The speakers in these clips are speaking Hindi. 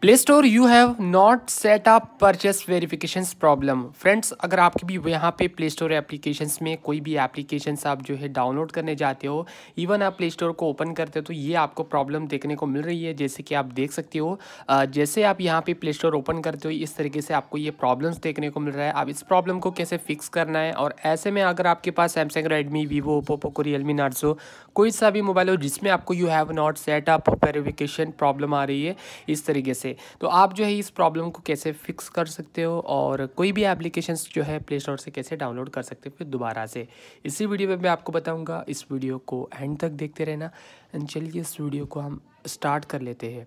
play store you have not set up purchase verification problem friends अगर आपके भी यहाँ पे प्ले स्टोर एप्लीकेशन में कोई भी एप्लीकेशन आप जो है डाउनलोड करने जाते हो इवन आप प्ले स्टोर को ओपन करते हो तो ये आपको प्रॉब्लम देखने को मिल रही है जैसे कि आप देख सकते हो जैसे आप यहाँ पे प्ले स्टोर ओपन करते हो इस तरीके से आपको ये प्रॉब्लम्स देखने को मिल रहा है आप इस प्रॉब्लम को कैसे फिक्स करना है और ऐसे में अगर आपके पास Samsung Redmi Vivo Oppo Poco Realme Narzo कोई सा भी मोबाइल हो जिसमें आपको you have not set up verification problem आ रही है इस तरीके से से तो आप जो है इस प्रॉब्लम को कैसे फिक्स कर सकते हो और कोई भी एप्लीकेशन जो है प्ले स्टोर से कैसे डाउनलोड कर सकते हो फिर दोबारा से इसी वीडियो में मैं आपको बताऊँगा इस वीडियो को एंड तक देखते रहना एंड चलिए इस वीडियो को हम स्टार्ट कर लेते हैं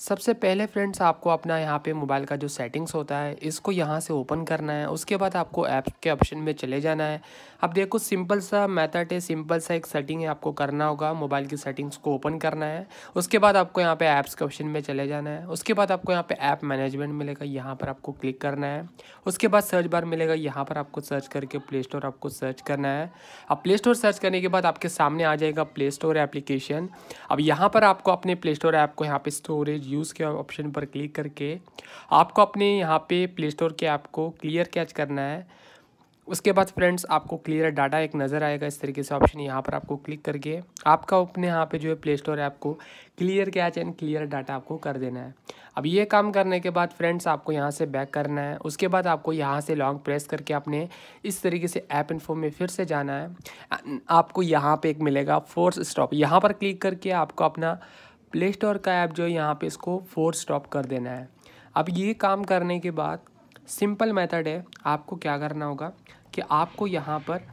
सबसे पहले फ्रेंड्स आपको अपना यहाँ पे मोबाइल का जो सेटिंग्स होता है इसको यहाँ से ओपन करना है उसके बाद आपको ऐप के ऑप्शन में चले जाना है अब देखो सिंपल सा मैथड है सिंपल सा एक सेटिंग है आपको करना होगा मोबाइल की सेटिंग्स को ओपन करना है उसके बाद आपको यहाँ पे ऐप्स के ऑप्शन में चले जाना है उसके बाद आपको यहाँ पे ऐप मैनेजमेंट मिलेगा यहाँ पर आपको क्लिक करना है उसके बाद सर्च बार मिलेगा यहाँ पर आपको सर्च करके प्ले स्टोर आपको सर्च करना है अब प्ले स्टोर सर्च करने के बाद आपके सामने आ जाएगा प्ले स्टोर एप्लीकेशन अब यहाँ पर आपको अपने प्ले स्टोर ऐप को यहाँ पर स्टोरेज यूज़ के ऑप्शन पर क्लिक करके आपको अपने यहाँ पे प्ले स्टोर के ऐप को क्लियर कैच करना है उसके बाद फ्रेंड्स आपको क्लियर डाटा एक नज़र आएगा इस तरीके से ऑप्शन यहाँ पर आपको क्लिक करके आपका अपने यहाँ पे जो है प्ले स्टोर ऐप को clear cache and clear data आपको कर देना है अब ये काम करने के बाद फ्रेंड्स आपको यहाँ से बैक करना है उसके बाद आपको यहाँ से लॉन्ग प्रेस करके अपने इस तरीके से ऐप इन्फो में फिर से जाना है आपको यहाँ पर एक मिलेगा फोर्स स्टॉप यहाँ पर क्लिक करके आपको अपना प्ले स्टोर का ऐप जो है यहाँ पर इसको फोर स्टॉप कर देना है अब ये काम करने के बाद सिंपल मेथड है आपको क्या करना होगा कि आपको यहाँ पर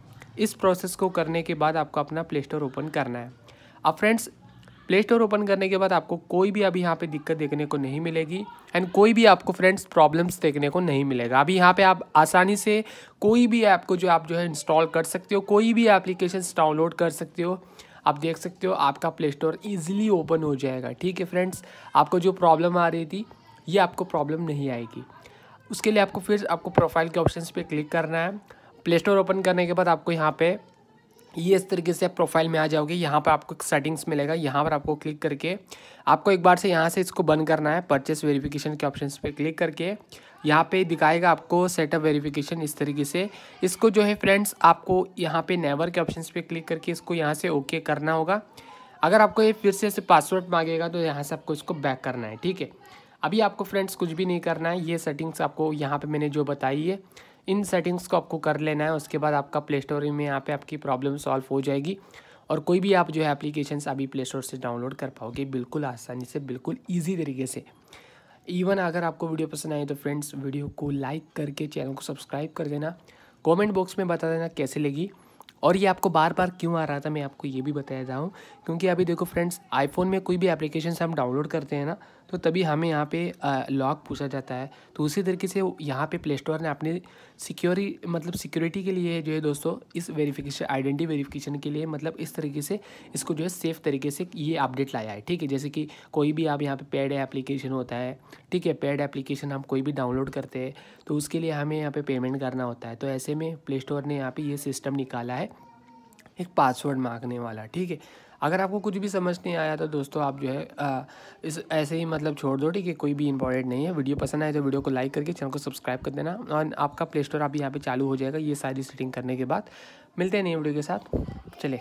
इस प्रोसेस को करने के बाद आपको अपना प्ले स्टोर ओपन करना है अब फ्रेंड्स प्ले स्टोर ओपन करने के बाद आपको कोई भी अभी यहाँ पे दिक्कत देखने को नहीं मिलेगी एंड कोई भी आपको फ्रेंड्स प्रॉब्लम्स देखने को नहीं मिलेगा अभी यहाँ पे आप आसानी से कोई भी ऐप को जो आप जो है इंस्टॉल कर सकते हो कोई भी एप्लीकेशन डाउनलोड कर सकते हो आप देख सकते हो आपका प्ले स्टोर ईजिली ओपन हो जाएगा ठीक है फ्रेंड्स आपको जो प्रॉब्लम आ रही थी ये आपको प्रॉब्लम नहीं आएगी उसके लिए आपको फिर आपको प्रोफाइल के ऑप्शन पर क्लिक करना है प्ले स्टोर ओपन करने के बाद आपको यहाँ पे ये इस तरीके से आप प्रोफाइल में आ जाओगे यहाँ पर आपको सेटिंग्स मिलेगा यहाँ पर आपको क्लिक करके आपको एक बार से यहाँ से इसको बंद करना है परचेस वेरिफिकेशन के ऑप्शन पे क्लिक करके यहाँ पे दिखाएगा आपको सेटअप वेरिफिकेशन इस तरीके से इसको जो है फ्रेंड्स आपको यहाँ पे नेवर के ऑप्शन पे क्लिक करके इसको यहाँ से ओके okay करना होगा अगर आपको ये फिर से पासवर्ड मांगेगा तो यहाँ से आपको इसको बैक करना है ठीक है अभी आपको फ्रेंड्स कुछ भी नहीं करना है ये सेटिंग्स आपको यहाँ पर मैंने जो बताई है इन सेटिंग्स को आपको कर लेना है उसके बाद आपका प्ले स्टोर में यहाँ पे आपकी प्रॉब्लम सॉल्व हो जाएगी और कोई भी आप जो है एप्लीकेशन अभी प्ले स्टोर से डाउनलोड कर पाओगे बिल्कुल आसानी से बिल्कुल ईजी तरीके से इवन अगर आपको वीडियो पसंद आए तो फ्रेंड्स वीडियो को लाइक करके चैनल को सब्सक्राइब कर देना कमेंट बॉक्स में बता देना कैसे लगी और ये आपको बार बार क्यों आ रहा था मैं आपको ये भी बताया जाऊँ क्योंकि अभी देखो फ्रेंड्स आईफोन में कोई भी एप्लीकेशन हम डाउनलोड करते हैं ना तो तभी हमें यहाँ पे लॉक पूछा जाता है तो उसी तरीके से यहाँ पे प्ले स्टोर ने अपने सिक्योरी मतलब सिक्योरिटी के लिए जो है दोस्तों इस वेरिफिकेशन आइडेंटिटी वेरिफिकेशन के लिए मतलब इस तरीके से इसको जो है सेफ़ तरीके से ये अपडेट लाया है ठीक है जैसे कि कोई भी आप यहाँ पे पेड एप्लीकेशन होता है ठीक है पेड एप्लीकेशन हम कोई भी डाउनलोड करते हैं तो उसके लिए हमें यहाँ पे पेमेंट करना होता है तो ऐसे में प्ले स्टोर ने यहाँ पर ये सिस्टम निकाला है एक पासवर्ड मांगने वाला ठीक है अगर आपको कुछ भी समझ नहीं आया तो दोस्तों आप जो है आ, इस ऐसे ही मतलब छोड़ दो ठीक है कोई भी इंपॉर्टेंट नहीं है वीडियो पसंद आए तो वीडियो को लाइक करके चैनल को सब्सक्राइब कर देना और आपका प्ले स्टोर आप यहाँ पे चालू हो जाएगा ये सारी सेटिंग करने के बाद मिलते हैं नई वीडियो के साथ चले